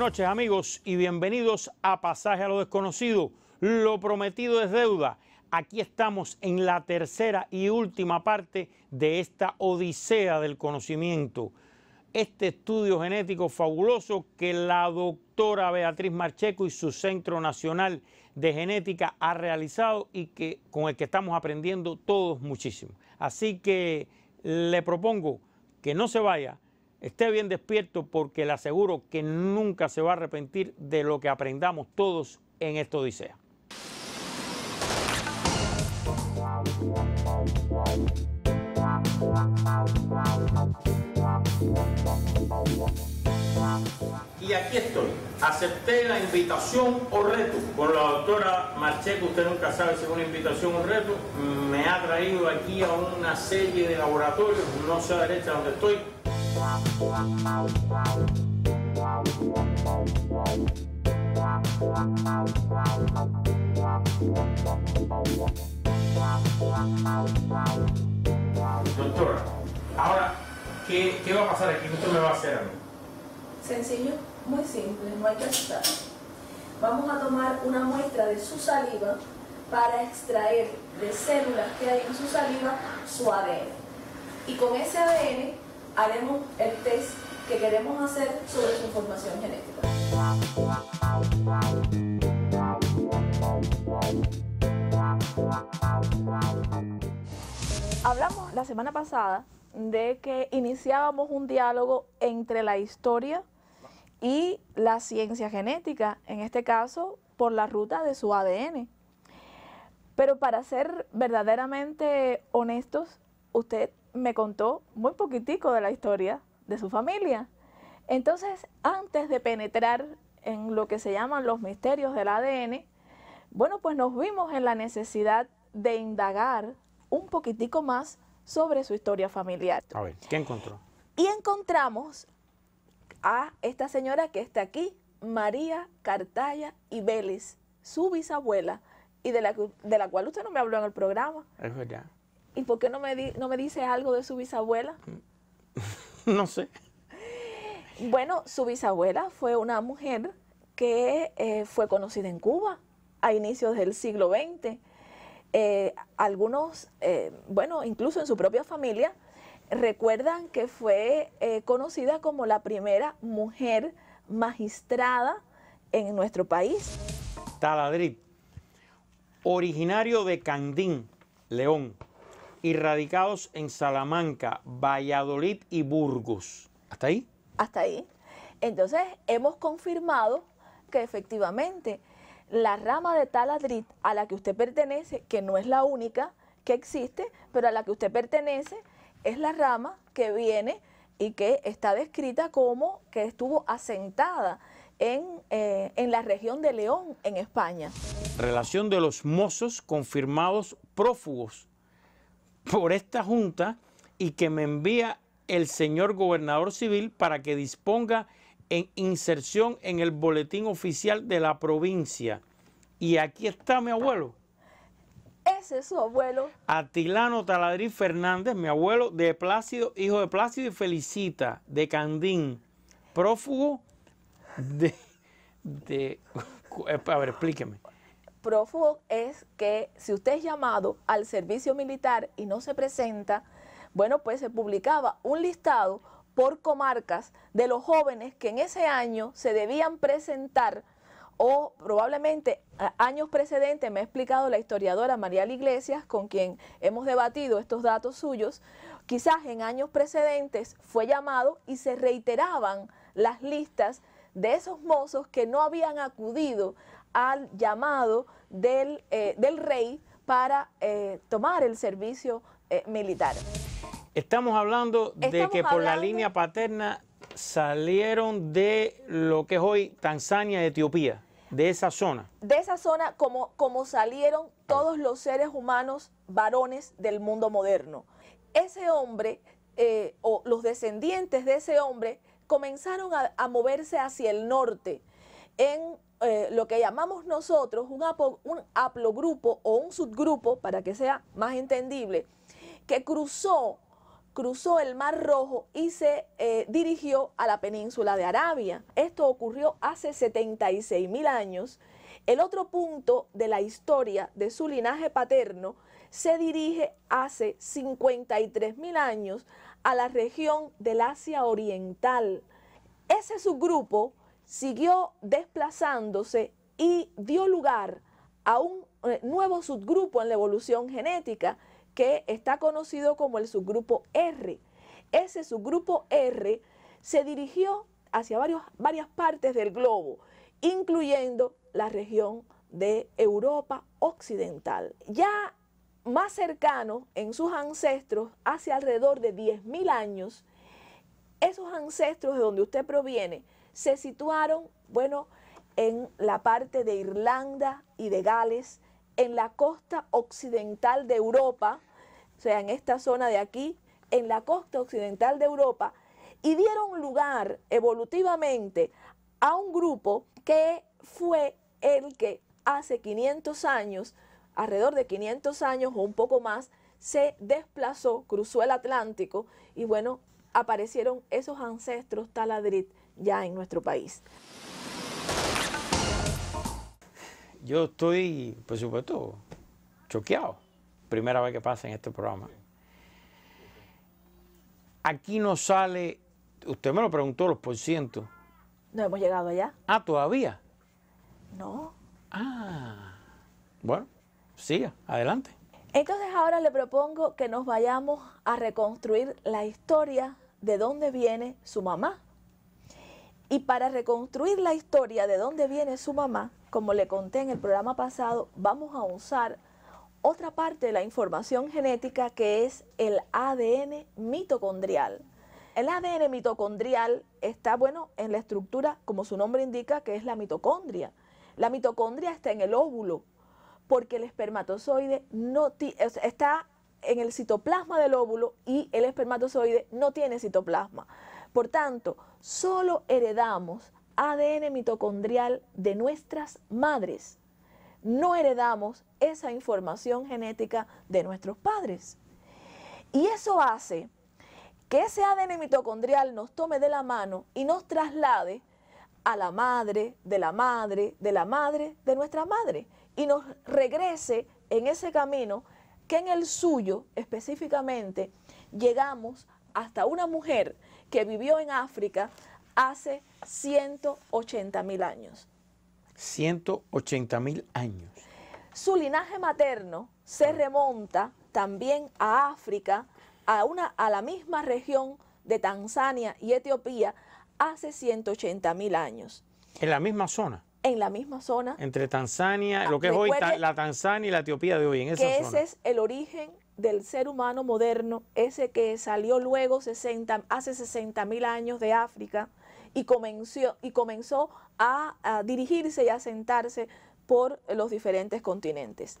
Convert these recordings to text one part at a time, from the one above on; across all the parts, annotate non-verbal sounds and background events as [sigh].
noches amigos y bienvenidos a Pasaje a lo desconocido. Lo prometido es deuda. Aquí estamos en la tercera y última parte de esta odisea del conocimiento. Este estudio genético fabuloso que la doctora Beatriz Marcheco y su Centro Nacional de Genética ha realizado y que, con el que estamos aprendiendo todos muchísimo. Así que le propongo que no se vaya esté bien despierto porque le aseguro que nunca se va a arrepentir de lo que aprendamos todos en esto Odisea. Y aquí estoy. Acepté la invitación o reto ...por la doctora Marcheco. Usted nunca sabe si es una invitación o reto. Me ha traído aquí a una serie de laboratorios, no sé a derecha donde estoy, Doctora, ahora, ¿qué, va a pasar aquí? ¿Usted me va a hacer Sencillo, muy simple, no hay que asustar. Vamos a tomar una muestra de su saliva para extraer de células que hay en su saliva su ADN. Y con ese ADN haremos el test que queremos hacer sobre su información genética. Hablamos la semana pasada de que iniciábamos un diálogo entre la historia y la ciencia genética, en este caso por la ruta de su ADN. Pero para ser verdaderamente honestos, usted me contó muy poquitico de la historia de su familia. Entonces, antes de penetrar en lo que se llaman los misterios del ADN, bueno, pues nos vimos en la necesidad de indagar un poquitico más sobre su historia familiar. A ver, ¿qué encontró? Y encontramos a esta señora que está aquí, María Cartaya y su bisabuela, y de la, de la cual usted no me habló en el programa. ¿Y por qué no me, no me dice algo de su bisabuela? [laughs] no sé. Bueno, su bisabuela fue una mujer que eh, fue conocida en Cuba a inicios del siglo XX. Eh, algunos, eh, bueno, incluso en su propia familia, recuerdan que fue conocida como la primera mujer magistrada en nuestro país. Taladrit, originario de Candín, León, irradicados en Salamanca, Valladolid y Burgos. ¿Hasta ahí? Hasta ahí. Entonces, hemos confirmado que efectivamente la rama de taladrit a la que usted pertenece, que no es la única que existe, pero a la que usted pertenece, es la rama que viene y que está descrita como que estuvo asentada en, eh, en la región de León, en España. Relación de los mozos confirmados prófugos por esta Junta y que me envía el señor gobernador civil para que disponga en inserción en el boletín oficial de la provincia. Y aquí está mi abuelo. Ese es su abuelo. Atilano Taladrí Fernández, mi abuelo de Plácido, hijo de Plácido y Felicita, de Candín, prófugo de... de [laughs] a ver, explíqueme es que si usted es llamado al servicio militar y no se presenta, bueno, pues se publicaba un listado por comarcas de los jóvenes que en ese año se debían presentar o probablemente años precedentes, me ha explicado la historiadora María Iglesias, con quien hemos debatido estos datos suyos, quizás en años precedentes fue llamado y se reiteraban las listas de esos mozos que no habían acudido al llamado del, eh, rey para eh, tomar el servicio eh, militar. Estamos hablando de que por la línea paterna salieron de lo que es hoy Tanzania, Etiopía, de esa zona. De esa zona como, como salieron todos los seres humanos varones del mundo moderno. Ese hombre o los descendientes de ese hombre comenzaron a, moverse hacia el norte en eh, lo que llamamos nosotros un, haplogrupo o un subgrupo, para que sea más entendible, que cruzó, cruzó el Mar Rojo y se eh, dirigió a la península de Arabia. Esto ocurrió hace 76.000 mil años. El otro punto de la historia de su linaje paterno se dirige hace 53.000 mil años a la región del Asia Oriental. Ese subgrupo siguió desplazándose y dio lugar a un eh, nuevo subgrupo en la evolución genética que está conocido como el subgrupo R. Ese subgrupo R se dirigió hacia varias partes del globo, incluyendo la región de Europa Occidental. Ya más cercano en sus ancestros, hace alrededor de 10.000 años, esos ancestros de donde usted proviene, se situaron, bueno, en la parte de Irlanda y de Gales, en la costa occidental de Europa, o sea, en esta zona de aquí, en la costa occidental de Europa, y dieron lugar evolutivamente a un grupo que fue el que hace 500 años, alrededor de 500 años o un poco más, se desplazó, cruzó el Atlántico y bueno, aparecieron esos ancestros taladrit ya en nuestro país. Yo estoy, por supuesto, choqueado. Primera vez que pasa en este programa. Aquí no sale, usted me lo preguntó, los por ciento. No hemos llegado allá. Ah, todavía. No. Ah. Bueno, siga, adelante. Entonces ahora le propongo que nos vayamos a reconstruir la historia de dónde viene su mamá, y para reconstruir la historia de dónde viene su mamá, como le conté en el programa pasado, vamos a usar otra parte de la información genética que es el ADN mitocondrial. El ADN mitocondrial está, bueno, en la estructura, como su nombre indica, que es la mitocondria. La mitocondria está en el óvulo, porque el espermatozoide no está en el citoplasma del óvulo y el espermatozoide no tiene citoplasma. Por tanto, solo heredamos ADN mitocondrial de nuestras madres. No heredamos esa información genética de nuestros padres. Y eso hace que ese ADN mitocondrial nos tome de la mano y nos traslade a la madre, de la madre, de la madre, de nuestra madre, y nos regrese en ese camino que en el suyo específicamente llegamos hasta una mujer que vivió en África hace 180 mil años. 180 mil años. Su linaje materno se remonta también a África, a, una, a la misma región de Tanzania y Etiopía hace 180 mil años. ¿En la misma zona? En la misma zona. Entre Tanzania, lo que es hoy la Tanzania y la Etiopía de hoy, en esa Ese es el origen del ser humano moderno, ese que salió luego hace 60 mil años de África y comenzó, y comenzó a, dirigirse y a sentarse por los diferentes continentes.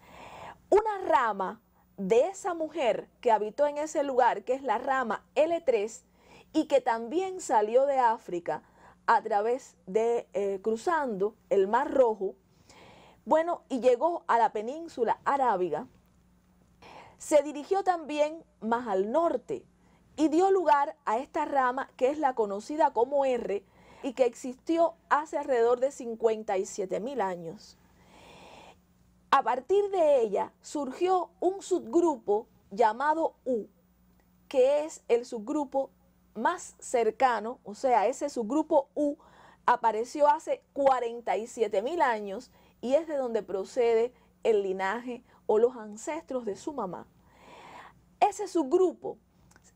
Una rama de esa mujer que habitó en ese lugar, que es la rama L3, y que también salió de África a través de eh, cruzando el Mar Rojo, bueno, y llegó a la península arábiga, se dirigió también más al norte y dio lugar a esta rama que es la conocida como R y que existió hace alrededor de 57 mil años. A partir de ella surgió un subgrupo llamado U, que es el subgrupo más cercano, o sea, ese subgrupo U apareció hace 47 mil años y es de donde procede el linaje o los ancestros de su mamá. Ese subgrupo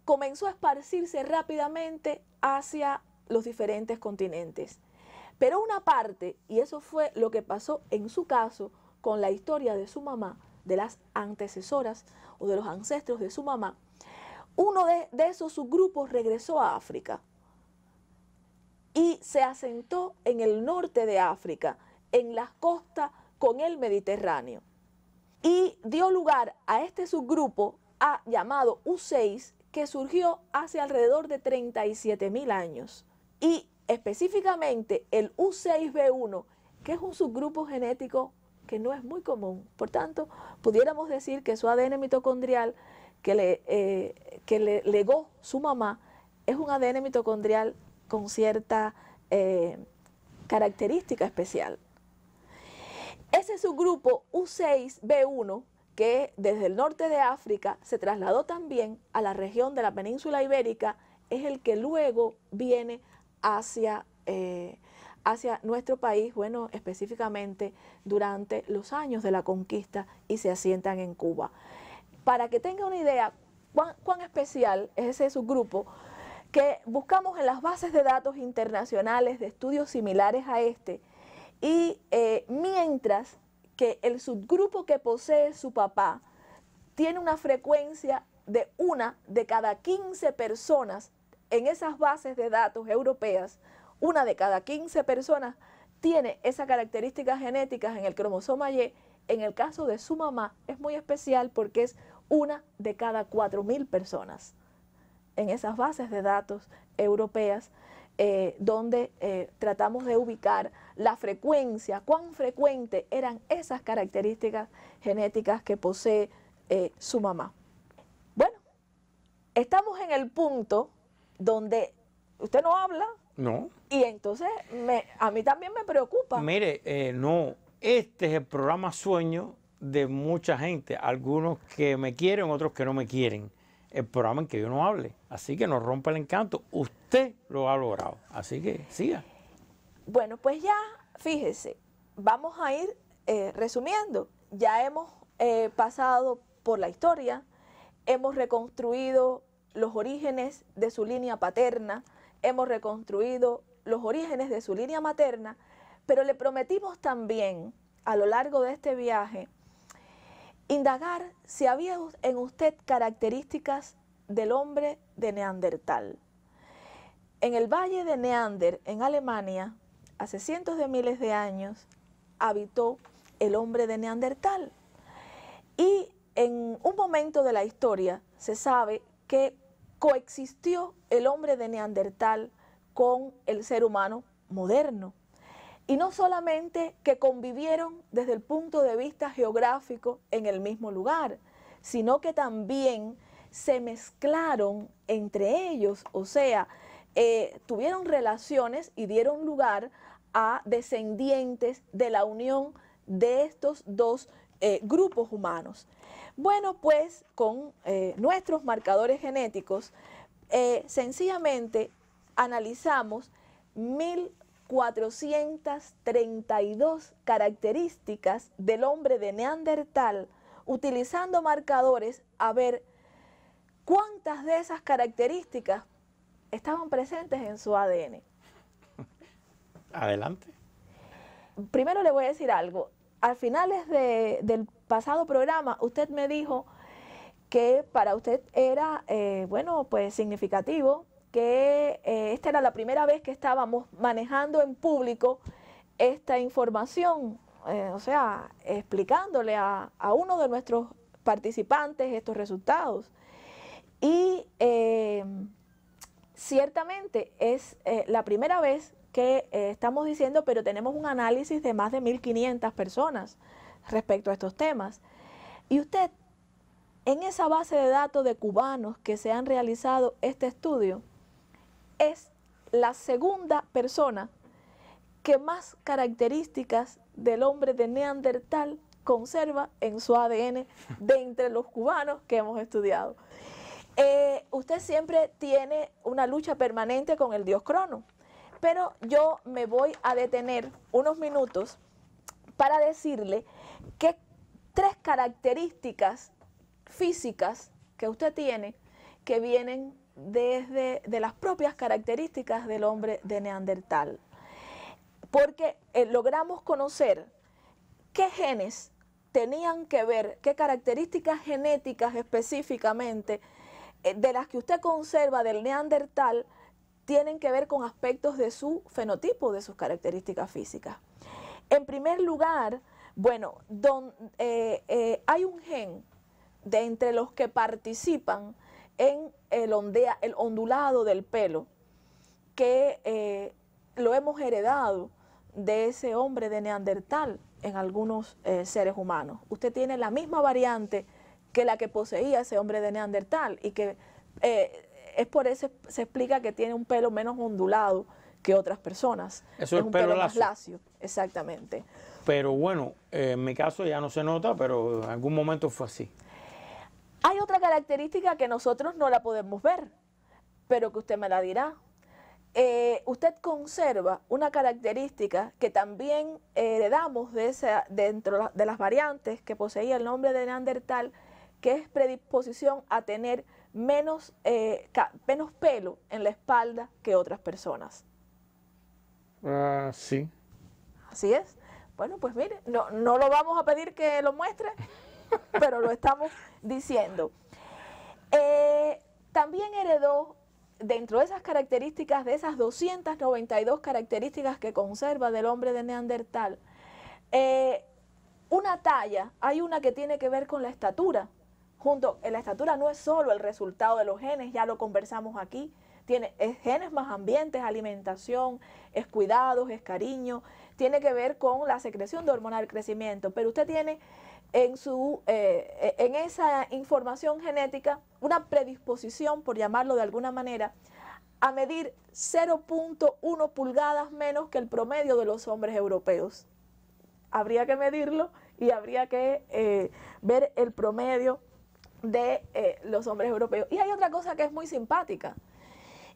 comenzó a esparcirse rápidamente hacia los diferentes continentes. Pero una parte, y eso fue lo que pasó en su caso con la historia de su mamá, de las antecesoras o de los ancestros de su mamá, uno de, esos subgrupos regresó a África y se asentó en el norte de África, en las costas con el Mediterráneo y dio lugar a este subgrupo a, llamado U6 que surgió hace alrededor de 37 mil años y específicamente el U6B1 que es un subgrupo genético que no es muy común. Por tanto, pudiéramos decir que su ADN mitocondrial que le, eh, le legó su mamá es un ADN mitocondrial con cierta eh, característica especial. Ese subgrupo U6B1, que desde el norte de África se trasladó también a la región de la península ibérica, es el que luego viene hacia, eh, hacia nuestro país, bueno, específicamente durante los años de la conquista y se asientan en Cuba. Para que tenga una idea cuán especial es ese subgrupo, que buscamos en las bases de datos internacionales de estudios similares a este, y eh, mientras que el subgrupo que posee su papá tiene una frecuencia de una de cada 15 personas en esas bases de datos europeas, una de cada 15 personas tiene esas características genéticas en el cromosoma Y. En el caso de su mamá es muy especial porque es una de cada 4.000 personas en esas bases de datos europeas eh, donde eh, tratamos de ubicar la frecuencia, cuán frecuente eran esas características genéticas que posee eh, su mamá. Bueno, estamos en el punto donde usted no habla. No. Y entonces a mí también me preocupa. Mire, no, este es el programa sueño de mucha gente, algunos que me quieren, otros que no me quieren el programa en que yo no hable. Así que no rompa el encanto. Usted lo ha logrado. Así que siga. Bueno, pues ya, fíjese, vamos a ir eh, resumiendo. Ya hemos eh, pasado por la historia, hemos reconstruido los orígenes de su línea paterna, hemos reconstruido los orígenes de su línea materna, pero le prometimos también a lo largo de este viaje indagar si había en usted características del hombre de Neandertal. En el valle de Neander, en Alemania, hace cientos de miles de años, habitó el hombre de Neandertal. Y en un momento de la historia se sabe que coexistió el hombre de Neandertal con el ser humano moderno. Y no solamente que convivieron desde el punto de vista geográfico en el mismo lugar, sino que también se mezclaron entre ellos, o sea, eh, tuvieron relaciones y dieron lugar a descendientes de la unión de estos dos eh, grupos humanos. Bueno, pues con eh, nuestros marcadores genéticos, sencillamente analizamos mil 432 características del hombre de Neandertal utilizando marcadores a ver cuántas de esas características estaban presentes en su ADN. [laughs] Adelante. Primero le voy a decir algo. Al finales del pasado programa, usted me dijo que para usted era, eh, bueno, pues significativo que eh, esta era la primera vez que estábamos manejando en público esta información, eh, o sea, explicándole a, uno de nuestros participantes estos resultados. Y eh, ciertamente es la primera vez que estamos diciendo, pero tenemos un análisis de más de 1.500 personas respecto a estos temas. Y usted, en esa base de datos de cubanos que se han realizado este estudio, es la segunda persona que más características del hombre de Neandertal conserva en su ADN de entre los cubanos que hemos estudiado. Eh, usted siempre tiene una lucha permanente con el dios Crono, pero yo me voy a detener unos minutos para decirle que tres características físicas que usted tiene que vienen desde de las propias características del hombre de Neandertal, porque eh, logramos conocer qué genes tenían que ver, qué características genéticas específicamente eh, de las que usted conserva del Neandertal tienen que ver con aspectos de su fenotipo, de sus características físicas. En primer lugar, bueno, eh, hay un gen de entre los que participan en el, ondea, el ondulado del pelo que eh, lo hemos heredado de ese hombre de Neandertal en algunos eh, seres humanos. Usted tiene la misma variante que la que poseía ese hombre de Neandertal y que eh, es por eso se explica que tiene un pelo menos ondulado que otras personas. Eso es, un pelo, más lacio, exactamente. Pero bueno, en mi caso ya no se nota, pero en algún momento fue así. Hay otra característica que nosotros no la podemos ver, pero que usted me la dirá. Eh, usted conserva una característica que también heredamos de esa, dentro de las variantes que poseía el nombre de Neandertal, que es predisposición a tener menos, eh, menos pelo en la espalda que otras personas. Ah, sí. Así es. Bueno, pues mire, no, no lo vamos a pedir que lo muestre, [laughs] pero lo estamos diciendo. Eh, también heredó, dentro de esas características, de esas 292 características que conserva del hombre de Neandertal, eh, una talla, hay una que tiene que ver con la estatura. Junto, la estatura no es solo el resultado de los genes, ya lo conversamos aquí, tiene es genes más ambientes, alimentación, es cuidados, es cariño, tiene que ver con la secreción de hormonal crecimiento, pero usted tiene en, eh, e-, en esa información genética una predisposición, por llamarlo de alguna manera, a medir 0.1 pulgadas menos que el promedio de los hombres europeos. Habría que medirlo y habría que eh, ver el promedio de eh, los hombres europeos. Y hay otra cosa que es muy simpática,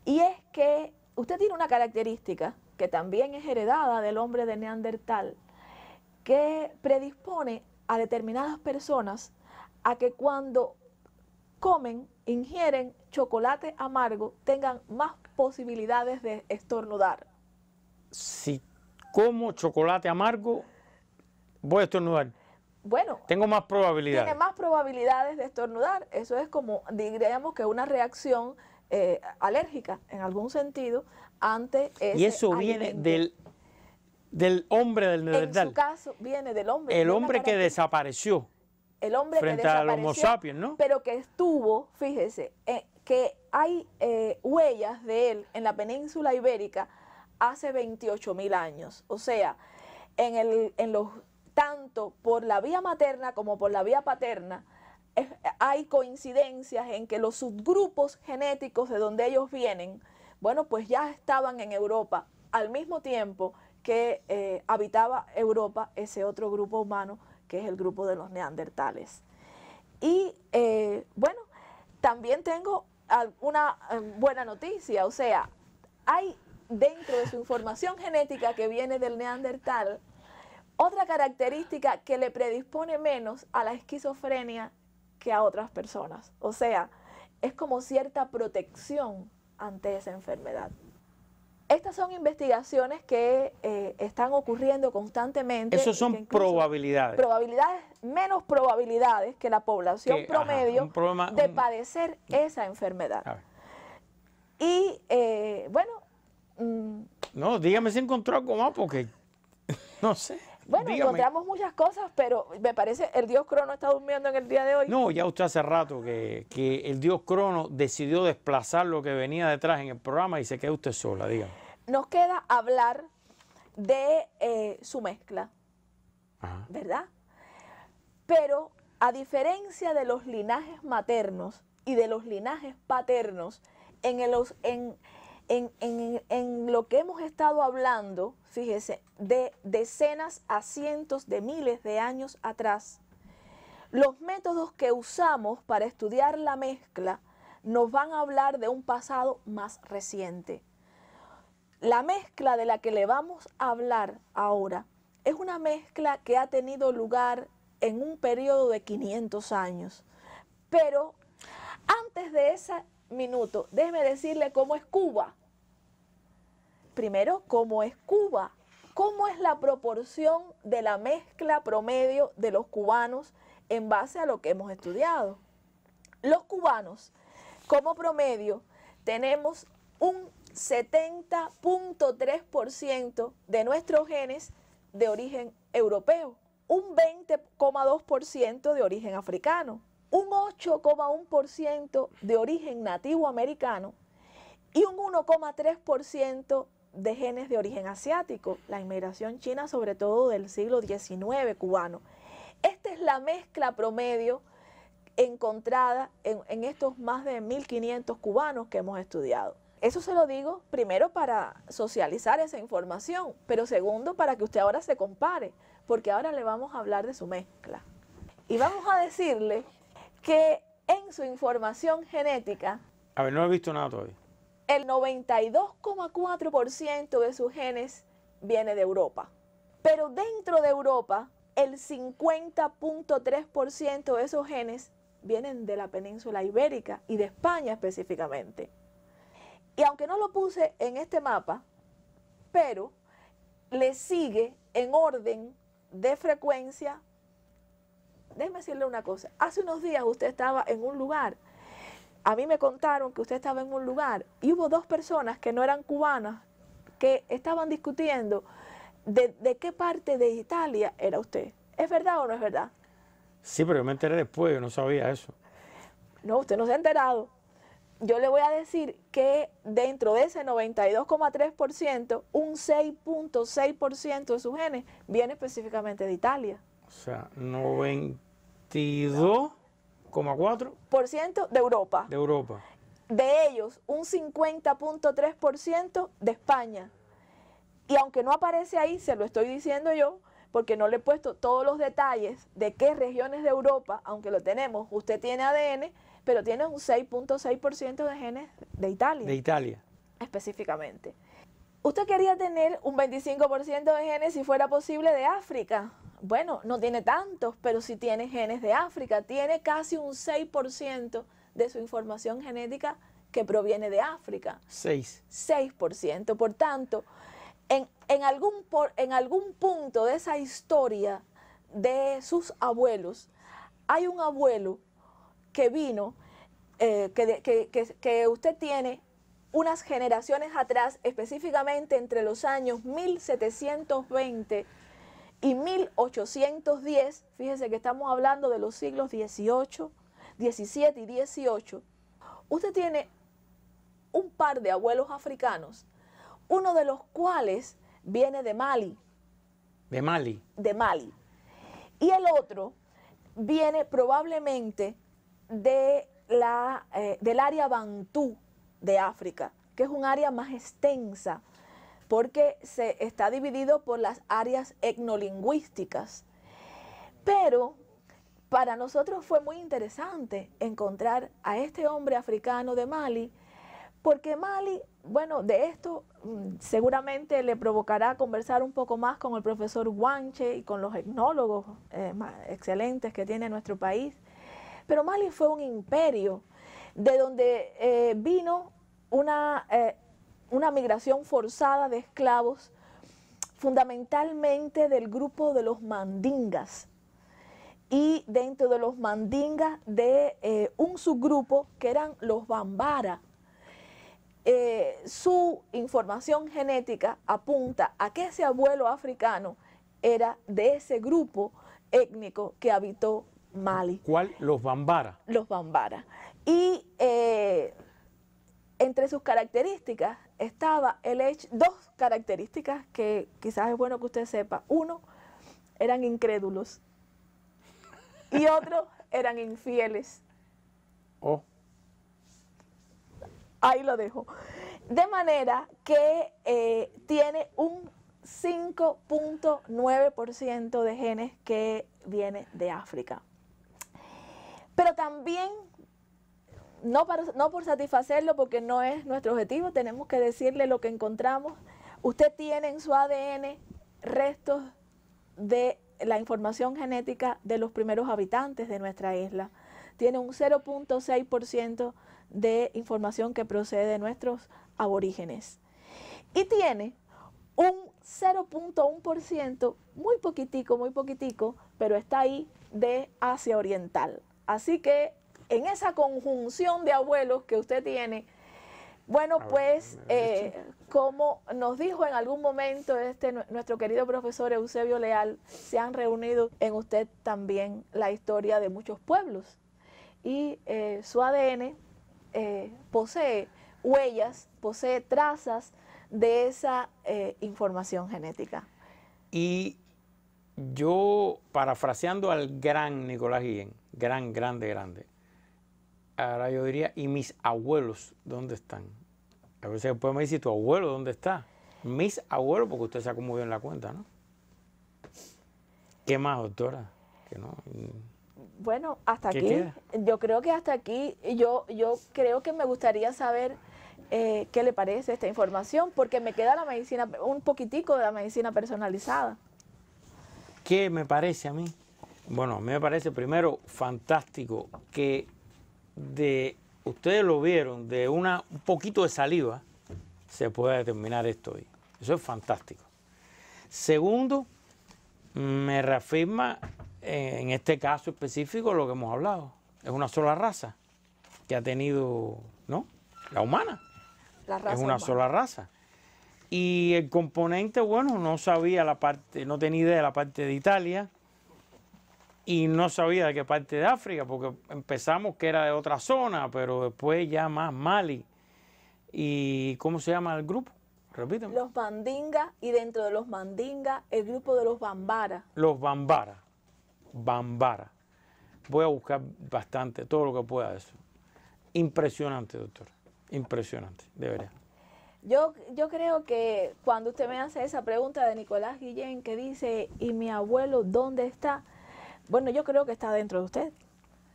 y es que usted tiene una característica que también es heredada del hombre de Neandertal, que predispone a determinadas personas a que cuando comen, ingieren chocolate amargo, tengan más posibilidades de estornudar? Si como chocolate amargo, voy a estornudar. Bueno, tengo más probabilidades. Tiene más probabilidades de estornudar. Eso es como, diríamos que una reacción eh, alérgica, en algún sentido, ante ese Y eso viene del del hombre del Neandertal. En su caso viene del hombre. El hombre que desapareció. El hombre que desapareció, Homo sapiens, ¿no? Pero que estuvo, fíjese, eh, que hay eh, huellas de él en la península ibérica hace 28 mil años. O sea, en, el, en los, tanto por la vía materna como por la vía paterna, eh, hay coincidencias en que los subgrupos genéticos de donde ellos vienen, bueno, pues ya estaban en Europa al mismo tiempo que eh, habitaba Europa ese otro grupo humano que es el grupo de los neandertales. Y eh, bueno, también tengo una eh, buena noticia, o sea, hay dentro de su información genética que viene del neandertal otra característica que le predispone menos a la esquizofrenia que a otras personas. O sea, es como cierta protección ante esa enfermedad. Estas son investigaciones que eh, están ocurriendo constantemente. Esas son probabilidades. Probabilidades, menos probabilidades que la población promedio de padecer esa enfermedad. Y eh, bueno... Mm, no, dígame si encontró algo más porque no sé. Bueno, encontramos muchas cosas, pero me parece el dios Crono está durmiendo en el día de hoy. No, ya usted hace rato que, el dios Crono decidió desplazar lo que venía detrás en el programa y se queda usted sola, digamos. Nos queda hablar de eh, su mezcla, ¿verdad? Pero a diferencia de los linajes maternos y de los linajes paternos, en, el, en, en, lo que hemos estado hablando, fíjese, de decenas a cientos de miles de años atrás. Los métodos que usamos para estudiar la mezcla nos van a hablar de un pasado más reciente. La mezcla de la que le vamos a hablar ahora es una mezcla que ha tenido lugar en un periodo de 500 años. Pero antes de ese minuto, déjeme decirle cómo es Cuba. Primero, cómo es Cuba. ¿Cómo es la proporción de la mezcla promedio de los cubanos en base a lo que hemos estudiado? Los cubanos, como promedio, tenemos un 70.3% de nuestros genes de origen europeo, un 20.2% de origen africano, un 8.1% de origen nativo americano y un 1.3% de genes de origen asiático, la inmigración china sobre todo del siglo XIX cubano. Esta es la mezcla promedio encontrada en, en estos más de 1.500 cubanos que hemos estudiado. Eso se lo digo primero para socializar esa información, pero segundo para que usted ahora se compare, porque ahora le vamos a hablar de su mezcla. Y vamos a decirle que en su información genética... A ver, no he visto nada todavía el 92,4% de sus genes viene de Europa. Pero dentro de Europa, el 50.3% de esos genes vienen de la península ibérica y de España específicamente. Y aunque no lo puse en este mapa, pero le sigue en orden de frecuencia. Déjeme decirle una cosa. Hace unos días usted estaba en un lugar a mí me contaron que usted estaba en un lugar y hubo dos personas que no eran cubanas que estaban discutiendo de, qué parte de Italia era usted. ¿Es verdad o no es verdad? Sí, pero yo me enteré después, yo no sabía eso. No, usted no se ha enterado. Yo le voy a decir que dentro de ese 92,3%, un 6.6% de sus genes viene específicamente de Italia. O sea, 92 ciento de Europa. De Europa. De ellos, un 50.3% de España. Y aunque no aparece ahí, se lo estoy diciendo yo, porque no le he puesto todos los detalles de qué regiones de Europa, aunque lo tenemos, usted tiene ADN, pero tiene un 6.6% de genes de Italia. De Italia. Específicamente. Usted quería tener un 25% de genes, si fuera posible, de África bueno, no tiene tantos, pero sí tiene genes de África. Tiene casi un 6% de su información genética que proviene de África. 6. 6%. Por tanto, en, algún, en algún punto de esa historia de sus abuelos, hay un abuelo que vino, eh, que, que usted tiene unas generaciones atrás, específicamente entre los años 1720 y 1810, fíjese que estamos hablando de los siglos XVIII, XVII y XVIII, usted tiene un par de abuelos africanos, uno de los cuales viene de Mali. De Mali. De Mali. Y el otro viene probablemente de la, eh, del área Bantú de África, que es un área más extensa, porque se está dividido por las áreas etnolingüísticas. Pero para nosotros fue muy interesante encontrar a este hombre africano de Mali, porque Mali, bueno, de esto mm, seguramente le provocará conversar un poco más con el profesor Guanche y con los etnólogos eh, excelentes que tiene nuestro país. Pero Mali fue un imperio de donde eh, vino una eh, una migración forzada de esclavos, fundamentalmente del grupo de los mandingas y dentro de los mandingas de eh, un subgrupo que eran los bambara. Eh, su información genética apunta a que ese abuelo africano era de ese grupo étnico que habitó Mali. ¿Cuál? Los bambara. Los bambara. Y eh, entre sus características estaba el hecho, dos características que quizás es bueno que usted sepa. Uno, eran incrédulos. Y otro, eran infieles. Oh. Ahí lo dejo. De manera que eh, tiene un 5.9% de genes que viene de África. Pero también no, por satisfacerlo, porque no es nuestro objetivo, tenemos que decirle lo que encontramos. Usted tiene en su ADN restos de la información genética de los primeros habitantes de nuestra isla. Tiene un 0.6% de información que procede de nuestros aborígenes. Y tiene un 0.1%, muy poquitico, muy poquitico, pero está ahí de Asia Oriental. Así que en esa conjunción de abuelos que usted tiene, bueno, ah, pues, eh, como nos dijo en algún momento este, nuestro querido profesor Eusebio Leal, se han reunido en usted también la historia de muchos pueblos. Y eh, su ADN eh, posee huellas, posee trazas de esa información genética. Y yo, parafraseando al gran Nicolás Guillén, gran, grande, grande, ahora yo diría, ¿y mis abuelos dónde están? A veces después me dice, ¿tu abuelo dónde está? Mis abuelos, porque usted se muy bien la cuenta, ¿no? ¿Qué más, doctora? no. Mm. Bueno, hasta aquí. Yo creo que hasta aquí, yo, yo creo que me gustaría saber eh, qué le parece esta información, porque me queda la medicina, un poquitico de la medicina personalizada. ¿Qué me parece a mí? Bueno, a mí me parece primero fantástico que de, ustedes lo vieron, de una, un poquito de saliva, se puede determinar esto hoy. Eso es fantástico. Segundo, me reafirma eh, en este caso específico lo que hemos hablado. Es una sola raza que ha tenido, ¿no? La humana. es una sola raza. Y el componente, bueno, no sabía la parte, no tenía idea de la parte de Italia, y no sabía de qué parte de África, porque empezamos que era de otra zona, pero después ya más Mali. ¿Y cómo se llama el grupo? Repíteme. Los Mandinga y dentro de los Mandinga el grupo de los Bambara. Los Bambara. Bambara. Voy a buscar bastante, todo lo que pueda eso. Impresionante, doctor. Impresionante, de verdad. Yo, yo creo que cuando usted me hace esa pregunta de Nicolás Guillén que dice, ¿y mi abuelo dónde está? bueno, yo creo que está dentro de usted,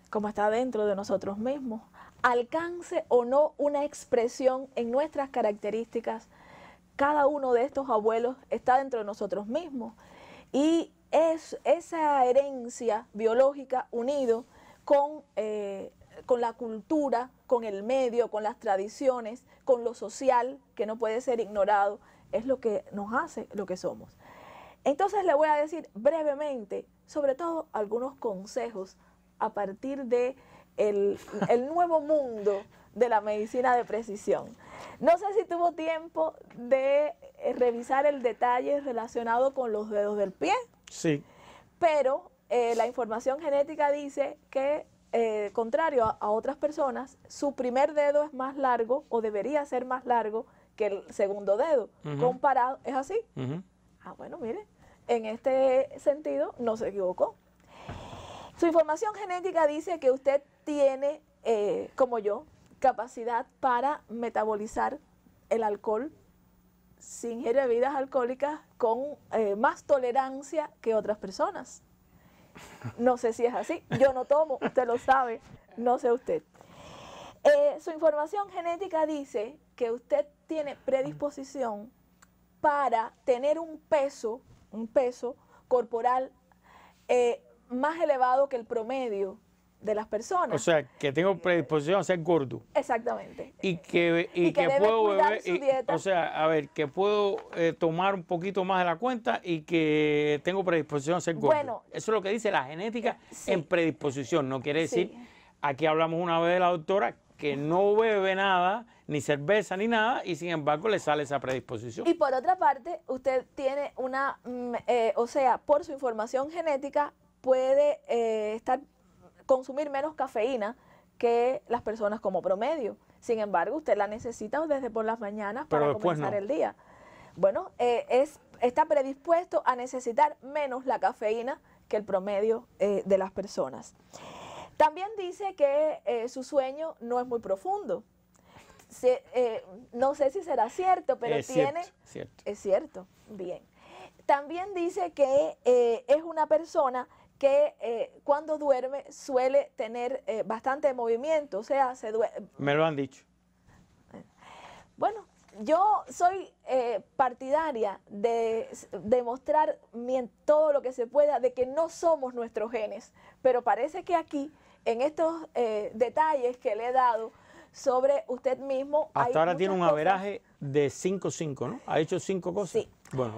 como está dentro de nosotros mismos, alcance o no una expresión en nuestras características, cada uno de estos abuelos está dentro de nosotros mismos. Y es esa herencia biológica unido con, eh, con la cultura, con el medio, con las tradiciones, con lo social, que no puede ser ignorado, es lo que nos hace lo que somos. Entonces le voy a decir brevemente sobre todo algunos consejos a partir de el, nuevo mundo de la medicina de precisión. No sé si tuvo tiempo de revisar el detalle relacionado con los dedos del pie. Sí. Pero eh, la información genética dice que, eh, contrario a, otras personas, su primer dedo es más largo o debería ser más largo que el segundo dedo. Comparado, ¿es así? Ah, bueno, mire, en este sentido no se equivocó. Su información genética dice que usted tiene, eh, como yo, capacidad para metabolizar el alcohol sin bebidas alcohólicas con eh, más tolerancia que otras personas. No sé si es así. Yo no tomo, usted lo sabe. No sé usted. Eh, su información genética dice que usted tiene predisposición para tener un peso un peso corporal eh, más elevado que el promedio de las personas. O sea, que tengo eh, predisposición a ser gordo. Exactamente. Y que, puedo beber, o sea, a ver, que puedo eh, tomar un poquito más de la cuenta y que tengo predisposición a ser gordo. Bueno, eso es lo que dice la genética en predisposición, no quiere decir, aquí hablamos una vez de la doctora, que no bebe nada, ni cerveza, ni nada, y sin embargo le sale esa predisposición. Y por otra parte, usted tiene una, mm, eh, o sea, por su información genética, puede eh, estar consumir menos cafeína que las personas como promedio. Sin embargo, usted la necesita desde por las mañanas para comenzar el día. Bueno, eh, es, está predispuesto a necesitar menos la cafeína que el promedio de las personas. También dice que eh, su sueño no es muy profundo. Eh, no sé si será cierto, pero tiene... Cierto, cierto. Es cierto, bien. También dice que eh, es una persona que cuando duerme suele tener bastante movimiento, o sea, se duerme. Me lo han dicho. Bueno, yo soy partidaria de demostrar todo lo que se pueda de que no somos nuestros genes, pero parece que aquí en estos eh, detalles que le he dado sobre usted mismo. Hasta ahora tiene un averaje de 5-5, ¿no? Ha hecho 5 cosas. Sí. Bueno,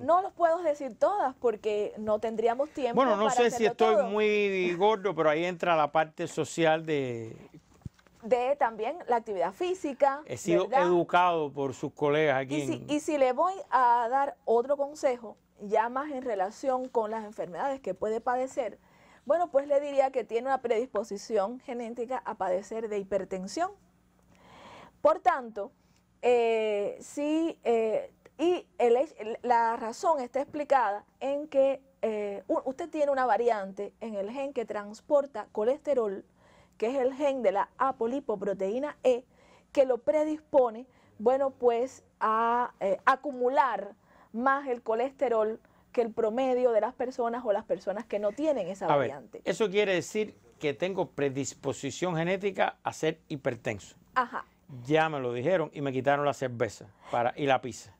no los puedo decir todas porque no tendríamos tiempo. Bueno, no sé si estoy muy gordo, pero ahí entra la parte social de de también la actividad física. He sido educado por sus colegas aquí. Y si, y si, le voy a dar otro consejo, ya más en relación con las enfermedades que puede padecer, bueno, pues le diría que tiene una predisposición genética a padecer de hipertensión. Por tanto, eh, sí, eh, y la razón está explicada en que eh, usted tiene una variante en el gen que transporta colesterol, que es el gen de la apolipoproteína E, que lo predispone, bueno, pues a acumular más el colesterol que el promedio de las personas o las personas que no tienen esa variante. eso quiere decir que tengo predisposición genética a ser hipertenso. Ajá. Ya me lo dijeron y me quitaron la cerveza para, y la pizza.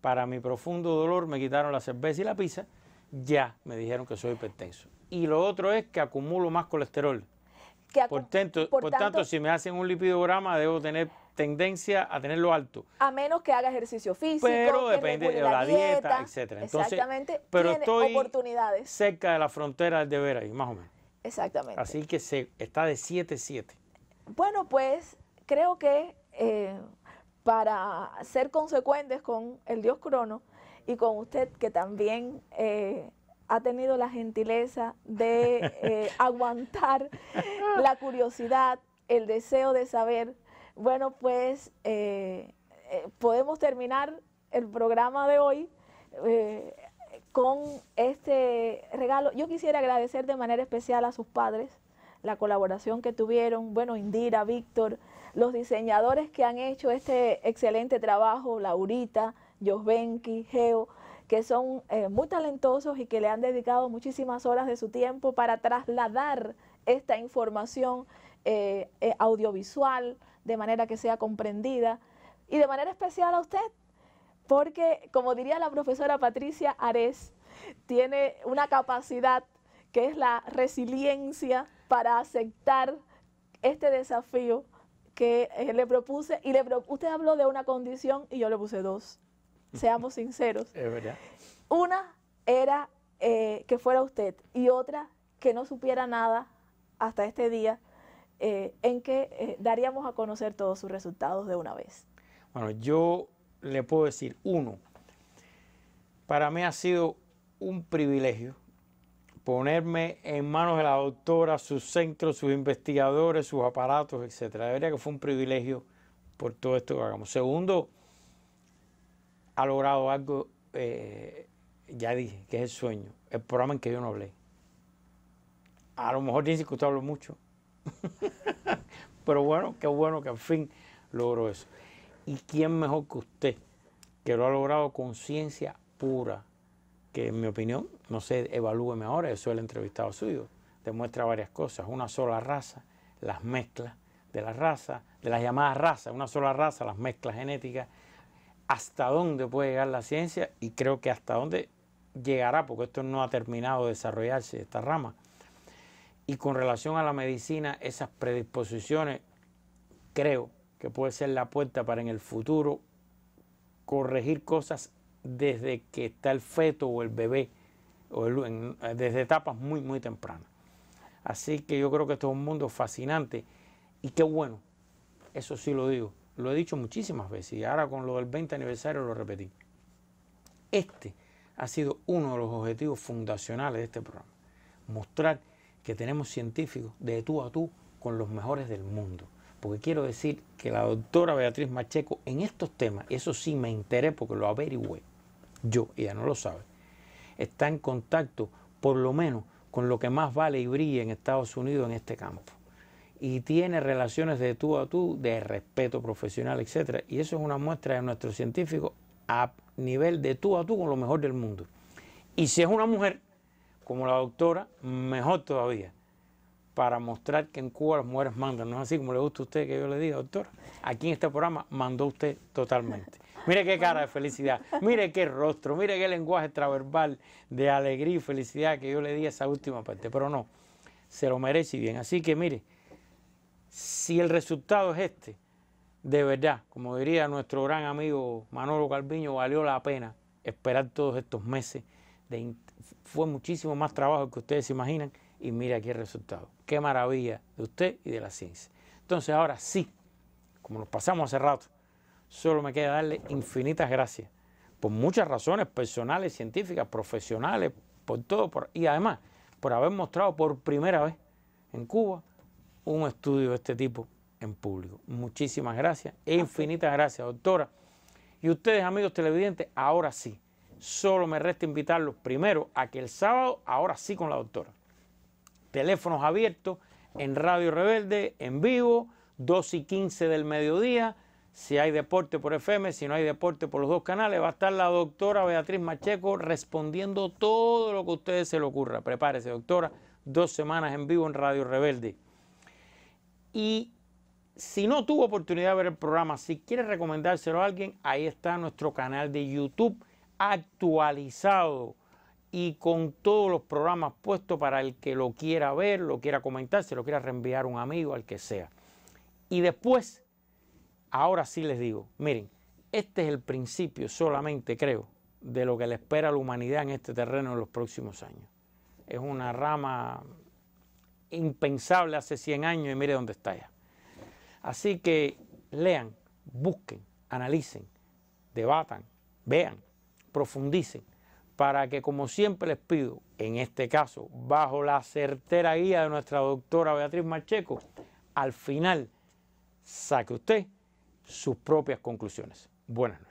Para mi profundo dolor me quitaron la cerveza y la pizza. Ya me dijeron que soy hipertenso. Y lo otro es que acumulo más colesterol. por, tanto, por, tanto, por tanto, si me hacen un lipidograma debo tener tendencia a tenerlo alto. A menos que haga ejercicio físico. Pero depende de la, dieta, etcétera. Entonces, exactamente. Pero estoy oportunidades. cerca de la frontera del deber ahí, más o menos. Exactamente. Así que se, está de 7-7. Bueno, pues creo que eh, para ser consecuentes con el dios Crono y con usted que también eh, ha tenido la gentileza de eh, [laughs] aguantar la curiosidad, el deseo de saber bueno, pues eh, eh, podemos terminar el programa de hoy eh, con este regalo. Yo quisiera agradecer de manera especial a sus padres la colaboración que tuvieron, bueno, Indira, Víctor, los diseñadores que han hecho este excelente trabajo, Laurita, Josbenki, Geo, que son muy talentosos y que le han dedicado muchísimas horas de su tiempo para trasladar esta información audiovisual de manera que sea comprendida y de manera especial a usted, porque como diría la profesora Patricia Ares, tiene una capacidad que es la resiliencia para aceptar este desafío que eh, le propuse y le usted habló de una condición y yo le puse dos. Seamos sinceros. Una era eh, que fuera usted y otra que no supiera nada hasta este día eh, en que eh, daríamos a conocer todos sus resultados de una vez? Bueno, yo le puedo decir, uno, para mí ha sido un privilegio ponerme en manos de la doctora, sus centros, sus investigadores, sus aparatos, etcétera, debería que fue un privilegio por todo esto que hagamos. Segundo, ha logrado algo, eh, ya dije, que es el sueño, el programa en que yo no hablé. A lo mejor dice que usted habló mucho, pero bueno, qué bueno que al fin logró eso. ¿Y quién mejor que usted, que lo ha logrado con ciencia pura? Que en mi opinión, no sé, evalúeme ahora, eso es el entrevistado suyo. Demuestra varias cosas, una sola raza, las mezclas de la raza, de las llamadas razas, una sola raza, las mezclas genéticas, hasta dónde puede llegar la ciencia y creo que hasta dónde llegará, porque esto no ha terminado de desarrollarse, esta rama, y con relación a la medicina, esas predisposiciones creo que puede ser la puerta para en el futuro corregir cosas desde que está el feto o el bebé, eh, desde etapas muy, muy tempranas. Así que yo creo que esto es un mundo fascinante y qué bueno, eso sí lo digo, lo he dicho muchísimas veces y ahora con lo del 20 aniversario lo repetí. Este ha sido uno de los objetivos fundacionales de este programa, mostrar que tenemos científicos de tú a tú con los mejores del mundo. Porque quiero decir que la doctora Beatriz Macheco en estos temas, eso sí me interesa porque lo averigüé, yo, ella no lo sabe, está en contacto por lo menos con lo que más vale y brilla en Estados Unidos en este campo. Y tiene relaciones de tú a tú, de respeto profesional, etc. Y eso es una muestra de nuestros científicos a nivel de tú a tú con lo mejor del mundo. Y si es una mujer, como la doctora, mejor todavía, para mostrar que en Cuba las mujeres mandan. No es así como le gusta a usted que yo le diga, doctora. Aquí en este programa mandó usted totalmente. Mire qué cara de felicidad, mire qué rostro, mire qué lenguaje extraverbal de alegría y felicidad que yo le di a esa última parte. Pero no, se lo merece bien. Así que mire, si el resultado es este, de verdad, como diría nuestro gran amigo Manolo Calviño, valió la pena esperar todos estos meses de fue muchísimo más trabajo que ustedes se imaginan y mira aquí el resultado. Qué maravilla de usted y de la ciencia. Entonces ahora sí, como nos pasamos hace rato, solo me queda darle infinitas gracias por muchas razones personales, científicas, profesionales, por todo, y además por haber mostrado por primera vez en Cuba un estudio de este tipo en público. Muchísimas gracias e infinitas gracias, doctora. Y ustedes, amigos televidentes, ahora sí Solo me resta invitarlos primero a que el sábado, ahora sí con la doctora. Teléfonos abiertos en Radio Rebelde, en vivo, 2 y 15 del mediodía. Si hay deporte por FM, si no hay deporte por los dos canales, va a estar la doctora Beatriz Macheco respondiendo todo lo que a ustedes se le ocurra. Prepárese, doctora, dos semanas en vivo en Radio Rebelde. Y si no tuvo oportunidad de ver el programa, si quiere recomendárselo a alguien, ahí está nuestro canal de YouTube actualizado y con todos los programas puestos para el que lo quiera ver, lo quiera comentar, se lo quiera reenviar a un amigo, al que sea. Y después, ahora sí les digo, miren, este es el principio solamente, creo, de lo que le espera a la humanidad en este terreno en los próximos años. Es una rama impensable hace 100 años y mire dónde está ya. Así que lean, busquen, analicen, debatan, vean, profundicen para que, como siempre les pido, en este caso, bajo la certera guía de nuestra doctora Beatriz Marcheco, al final saque usted sus propias conclusiones. Buenas noches.